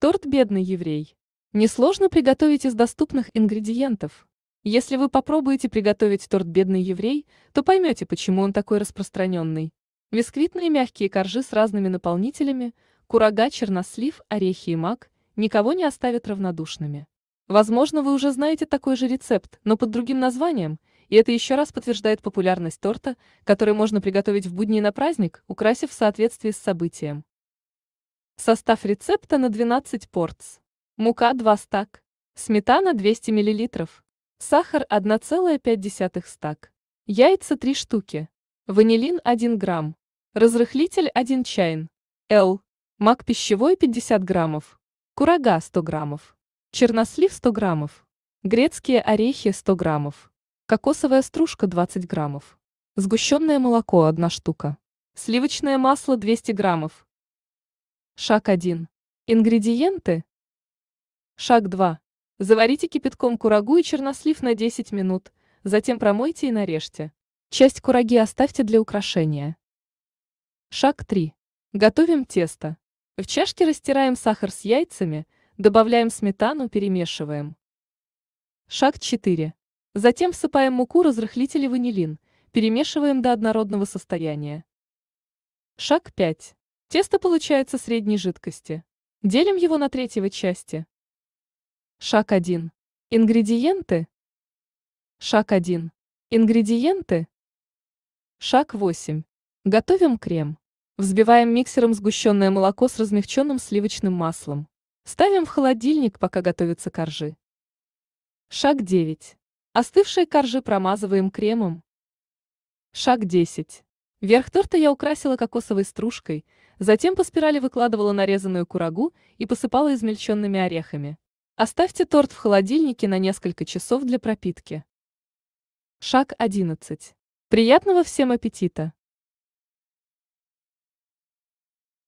Торт «Бедный еврей». Несложно приготовить из доступных ингредиентов. Если вы попробуете приготовить торт «Бедный еврей», то поймете, почему он такой распространенный. Бисквитные мягкие коржи с разными наполнителями, курага, чернослив, орехи и мак никого не оставят равнодушными. Возможно, вы уже знаете такой же рецепт, но под другим названием, и это еще раз подтверждает популярность торта, который можно приготовить в будни на праздник, украсив в соответствии с событием. Состав рецепта на 12 порц. Мука 2 стак. Сметана 200 мл. Сахар 1,5 стак. Яйца 3 штуки. Ванилин 1 грамм. Разрыхлитель 1 чайн. Л. Мак пищевой 50 граммов. Курага 100 граммов. Чернослив 100 граммов. Грецкие орехи 100 граммов. Кокосовая стружка 20 граммов. Сгущенное молоко 1 штука. Сливочное масло 200 граммов. Шаг 1. Ингредиенты. Шаг 2. Заварите кипятком курагу и чернослив на 10 минут, затем промойте и нарежьте. Часть кураги оставьте для украшения. Шаг 3. Готовим тесто. В чашке растираем сахар с яйцами, добавляем сметану, перемешиваем. Шаг 4. Затем всыпаем муку, разрыхлитель и ванилин, перемешиваем до однородного состояния. Шаг 5. Тесто получается средней жидкости. Делим его на третьего части. Шаг 1. Ингредиенты. Шаг 1. Ингредиенты. Шаг 8. Готовим крем. Взбиваем миксером сгущенное молоко с размягченным сливочным маслом. Ставим в холодильник, пока готовятся коржи. Шаг 9. Остывшие коржи промазываем кремом. Шаг 10. Верх торта я украсила кокосовой стружкой, затем по спирали выкладывала нарезанную курагу и посыпала измельченными орехами. Оставьте торт в холодильнике на несколько часов для пропитки. Шаг 11. Приятного всем аппетита!